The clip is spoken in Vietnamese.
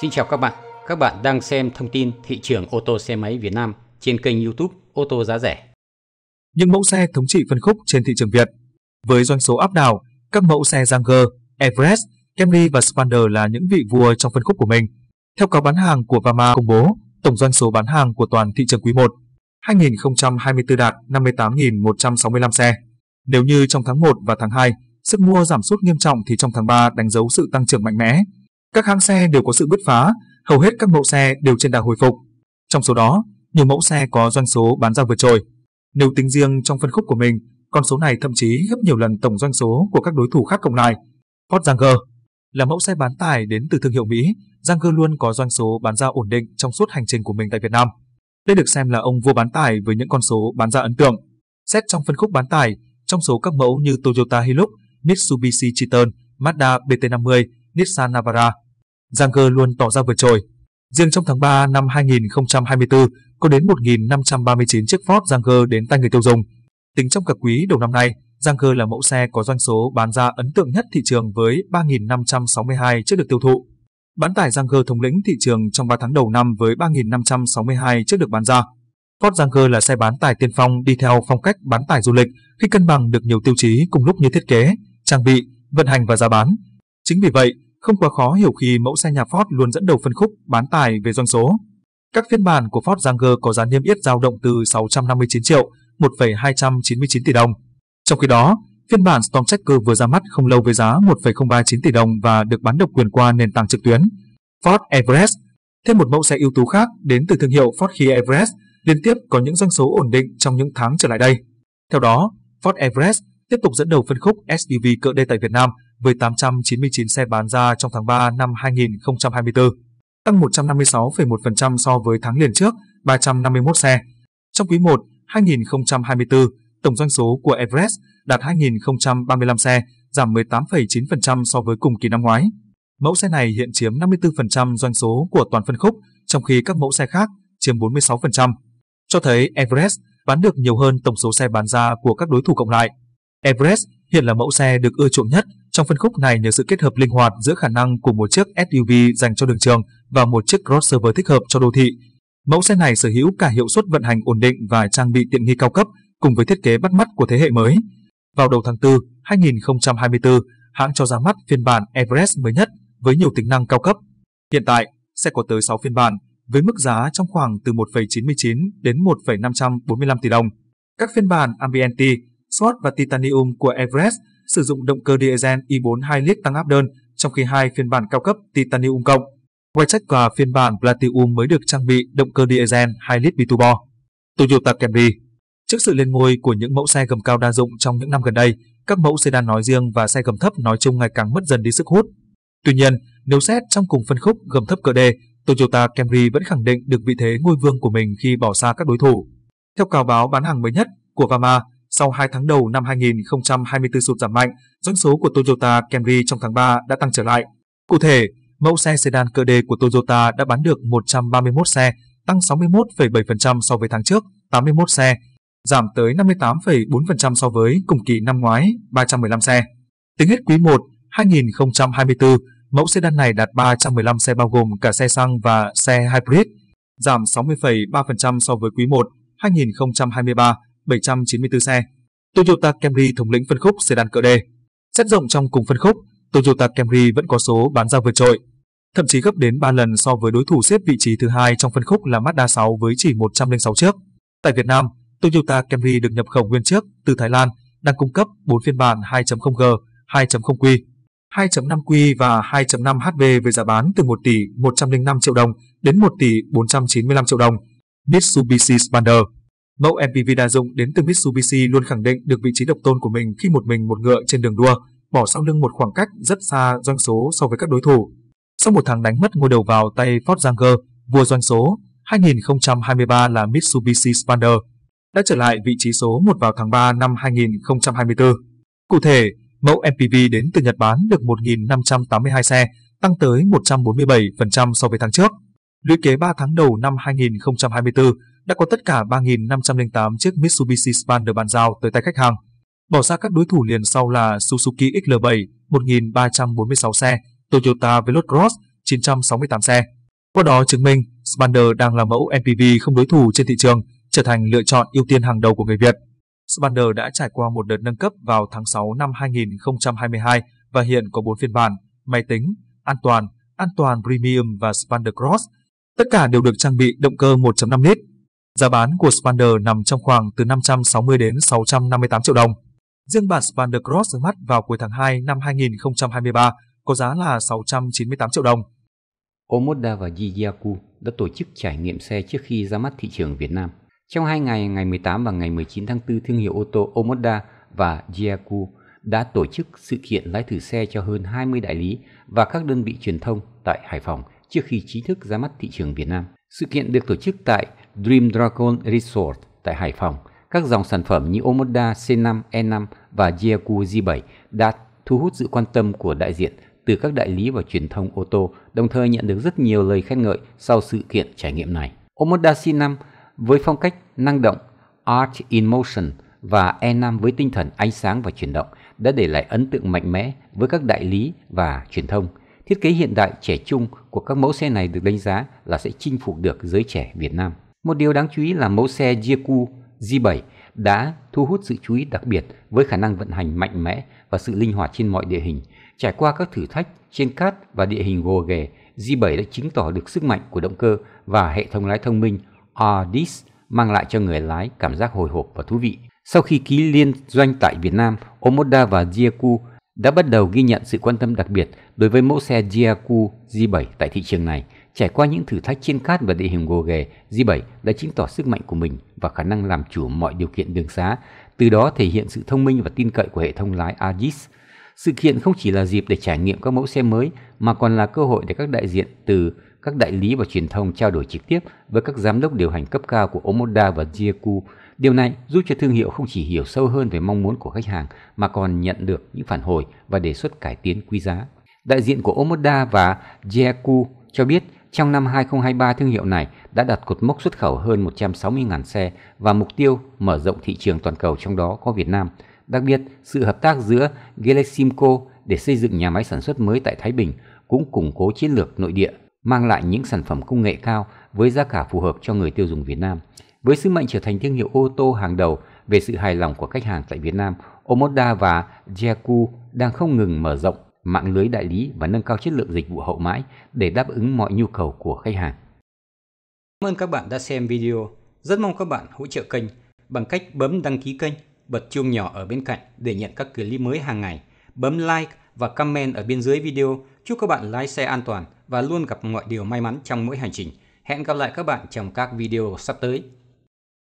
Xin chào các bạn, các bạn đang xem thông tin thị trường ô tô xe máy Việt Nam trên kênh YouTube ô tô giá rẻ. Những mẫu xe thống trị phân khúc trên thị trường Việt với doanh số áp đảo, các mẫu xe Ranger, Everest, Camry và Sprinter là những vị vua trong phân khúc của mình. Theo cáo bán hàng của Vama công bố, tổng doanh số bán hàng của toàn thị trường quý 1 2024 đạt 58.165 xe. Nếu như trong tháng 1 và tháng 2, sức mua giảm sút nghiêm trọng thì trong tháng 3 đánh dấu sự tăng trưởng mạnh mẽ, các hãng xe đều có sự bứt phá, hầu hết các mẫu xe đều trên đà hồi phục. Trong số đó, nhiều mẫu xe có doanh số bán ra vượt trội. Nếu tính riêng trong phân khúc của mình, con số này thậm chí gấp nhiều lần tổng doanh số của các đối thủ khác cộng lại. Ford Ranger là mẫu xe bán tải đến từ thương hiệu Mỹ, Ranger luôn có doanh số bán ra ổn định trong suốt hành trình của mình tại Việt Nam. Đây được xem là ông vua bán tải với những con số bán ra ấn tượng. Xét trong phân khúc bán tải, trong số các mẫu như Toyota Hilux, Mitsubishi Triton, Mazda BT50, Nissan Navara. Janger luôn tỏ ra vượt trội. Riêng trong tháng 3 năm 2024, có đến 1.539 chiếc Ford Janger đến tay người tiêu dùng. Tính trong cả quý đầu năm nay, Janger là mẫu xe có doanh số bán ra ấn tượng nhất thị trường với 3.562 chiếc được tiêu thụ. Bán tải Janger thống lĩnh thị trường trong 3 tháng đầu năm với 3.562 chiếc được bán ra. Ford Janger là xe bán tải tiên phong đi theo phong cách bán tải du lịch khi cân bằng được nhiều tiêu chí cùng lúc như thiết kế, trang bị, vận hành và giá bán, Chính vì vậy, không quá khó hiểu khi mẫu xe nhà Ford luôn dẫn đầu phân khúc bán tài về doanh số. Các phiên bản của Ford Ranger có giá niêm yết dao động từ 659 triệu 1,299 tỷ đồng. Trong khi đó, phiên bản Storm Tracker vừa ra mắt không lâu với giá 1,039 tỷ đồng và được bán độc quyền qua nền tảng trực tuyến Ford Everest. Thêm một mẫu xe ưu tú khác đến từ thương hiệu Ford Kia Everest liên tiếp có những doanh số ổn định trong những tháng trở lại đây. Theo đó, Ford Everest tiếp tục dẫn đầu phân khúc SUV cỡ D tại Việt Nam với 899 xe bán ra trong tháng 3 năm 2024, tăng 156,1% so với tháng liền trước, 351 xe. Trong quý 1, 2024, tổng doanh số của Everest đạt 2.035 xe, giảm 18,9% so với cùng kỳ năm ngoái. Mẫu xe này hiện chiếm 54% doanh số của toàn phân khúc, trong khi các mẫu xe khác chiếm 46%. Cho thấy Everest bán được nhiều hơn tổng số xe bán ra của các đối thủ cộng lại. Everest hiện là mẫu xe được ưa chuộng nhất trong phân khúc này nhờ sự kết hợp linh hoạt giữa khả năng của một chiếc SUV dành cho đường trường và một chiếc crossover thích hợp cho đô thị. Mẫu xe này sở hữu cả hiệu suất vận hành ổn định và trang bị tiện nghi cao cấp cùng với thiết kế bắt mắt của thế hệ mới. Vào đầu tháng 4, 2024, hãng cho ra mắt phiên bản Everest mới nhất với nhiều tính năng cao cấp. Hiện tại, xe có tới 6 phiên bản với mức giá trong khoảng từ 1,99 đến 1,545 tỷ đồng. Các phiên bản Ambient Sport và Titanium của Everest sử dụng động cơ diesel i4 2 lít tăng áp đơn, trong khi hai phiên bản cao cấp Titanium cộng, Waytech và phiên bản Platinum mới được trang bị động cơ diesel 2 lít biturbo. Toyota Camry Trước sự lên ngôi của những mẫu xe gầm cao đa dụng trong những năm gần đây, các mẫu sedan nói riêng và xe gầm thấp nói chung ngày càng mất dần đi sức hút. Tuy nhiên, nếu xét trong cùng phân khúc gầm thấp cỡ D, Toyota Camry vẫn khẳng định được vị thế ngôi vương của mình khi bỏ xa các đối thủ. Theo cáo báo bán hàng mới nhất của Vama, sau 2 tháng đầu năm 2024 sụt giảm mạnh, doanh số của Toyota Camry trong tháng 3 đã tăng trở lại. Cụ thể, mẫu xe sedan cơ đề của Toyota đã bán được 131 xe, tăng 61,7% so với tháng trước, 81 xe, giảm tới 58,4% so với cùng kỳ năm ngoái, 315 xe. Tính hết quý 1, 2024, mẫu sedan này đạt 315 xe bao gồm cả xe xăng và xe hybrid, giảm 60,3% so với quý 1, 2023 794 xe. Toyota Camry thống lĩnh phân khúc sedan cỡ D. Xét rộng trong cùng phân khúc, Toyota Camry vẫn có số bán ra vượt trội, thậm chí gấp đến 3 lần so với đối thủ xếp vị trí thứ hai trong phân khúc là Mazda 6 với chỉ 106 chiếc. Tại Việt Nam, Toyota Camry được nhập khẩu nguyên chiếc từ Thái Lan, đang cung cấp 4 phiên bản 2.0G, 2.0Q, 2.5Q và 2.5 HV với giá bán từ 1 tỷ 105 triệu đồng đến 1 tỷ 495 triệu đồng. Mitsubishi Spander Mẫu MPV đa dụng đến từ Mitsubishi luôn khẳng định được vị trí độc tôn của mình khi một mình một ngựa trên đường đua, bỏ sau lưng một khoảng cách rất xa doanh số so với các đối thủ. Sau một tháng đánh mất ngôi đầu vào tay Ford Ranger, vua doanh số 2023 là Mitsubishi Spander, đã trở lại vị trí số 1 vào tháng 3 năm 2024. Cụ thể, mẫu MPV đến từ Nhật bán được 1.582 xe, tăng tới 147% so với tháng trước. Lũy kế 3 tháng đầu năm 2024, đã có tất cả 3.508 chiếc Mitsubishi Spander bàn giao tới tay khách hàng. Bỏ ra các đối thủ liền sau là Suzuki XL7 1.346 xe, Toyota Veloz Cross 968 xe. Qua đó chứng minh Spander đang là mẫu MPV không đối thủ trên thị trường, trở thành lựa chọn ưu tiên hàng đầu của người Việt. Spander đã trải qua một đợt nâng cấp vào tháng 6 năm 2022 và hiện có 4 phiên bản, máy tính, an toàn, an toàn premium và Spander Cross. Tất cả đều được trang bị động cơ 1.5 lít Giá bán của Spander nằm trong khoảng từ 560 đến 658 triệu đồng. Riêng bản Spander Cross ra mắt vào cuối tháng 2 năm 2023 có giá là 698 triệu đồng. Omoda và Jiyaku đã tổ chức trải nghiệm xe trước khi ra mắt thị trường Việt Nam. Trong hai ngày, ngày 18 và ngày 19 tháng 4, thương hiệu ô tô Omoda và Jiyaku đã tổ chức sự kiện lái thử xe cho hơn 20 đại lý và các đơn vị truyền thông tại Hải Phòng trước khi chính thức ra mắt thị trường Việt Nam. Sự kiện được tổ chức tại Dream Dragon Resort tại Hải Phòng, các dòng sản phẩm như Omoda C5, E5 và Jaguar J7 đã thu hút sự quan tâm của đại diện từ các đại lý và truyền thông ô tô, đồng thời nhận được rất nhiều lời khen ngợi sau sự kiện trải nghiệm này. Omoda C5 với phong cách năng động, Art in Motion và E5 với tinh thần ánh sáng và chuyển động đã để lại ấn tượng mạnh mẽ với các đại lý và truyền thông. Thiết kế hiện đại trẻ trung của các mẫu xe này được đánh giá là sẽ chinh phục được giới trẻ Việt Nam. Một điều đáng chú ý là mẫu xe Jeku J7 đã thu hút sự chú ý đặc biệt với khả năng vận hành mạnh mẽ và sự linh hoạt trên mọi địa hình. Trải qua các thử thách trên cát và địa hình gồ ghề, J7 đã chứng tỏ được sức mạnh của động cơ và hệ thống lái thông minh RDIS mang lại cho người lái cảm giác hồi hộp và thú vị. Sau khi ký liên doanh tại Việt Nam, Omoda và Jiaku đã bắt đầu ghi nhận sự quan tâm đặc biệt đối với mẫu xe Jiaku J7 tại thị trường này – Trải qua những thử thách trên cát và địa hình gồ ghề, G7 đã chứng tỏ sức mạnh của mình và khả năng làm chủ mọi điều kiện đường xá, từ đó thể hiện sự thông minh và tin cậy của hệ thống lái Aegis. Sự kiện không chỉ là dịp để trải nghiệm các mẫu xe mới mà còn là cơ hội để các đại diện từ các đại lý và truyền thông trao đổi trực tiếp với các giám đốc điều hành cấp cao của Omoda và Jieku. Điều này giúp cho thương hiệu không chỉ hiểu sâu hơn về mong muốn của khách hàng mà còn nhận được những phản hồi và đề xuất cải tiến quý giá. Đại diện của Omoda và Jieku cho biết trong năm 2023 thương hiệu này đã đặt cột mốc xuất khẩu hơn 160.000 xe và mục tiêu mở rộng thị trường toàn cầu trong đó có Việt Nam. Đặc biệt, sự hợp tác giữa Gelesimco để xây dựng nhà máy sản xuất mới tại Thái Bình cũng củng cố chiến lược nội địa, mang lại những sản phẩm công nghệ cao với giá cả phù hợp cho người tiêu dùng Việt Nam. Với sứ mệnh trở thành thương hiệu ô tô hàng đầu về sự hài lòng của khách hàng tại Việt Nam, Omoda và Jacu đang không ngừng mở rộng mạng lưới đại lý và nâng cao chất lượng dịch vụ hậu mãi để đáp ứng mọi nhu cầu của khách hàng. Cảm ơn các bạn đã xem video. Rất mong các bạn hỗ trợ kênh bằng cách bấm đăng ký kênh, bật chuông nhỏ ở bên cạnh để nhận các clip mới hàng ngày, bấm like và comment ở bên dưới video. Chúc các bạn lái xe an toàn và luôn gặp mọi điều may mắn trong mỗi hành trình. Hẹn gặp lại các bạn trong các video sắp tới.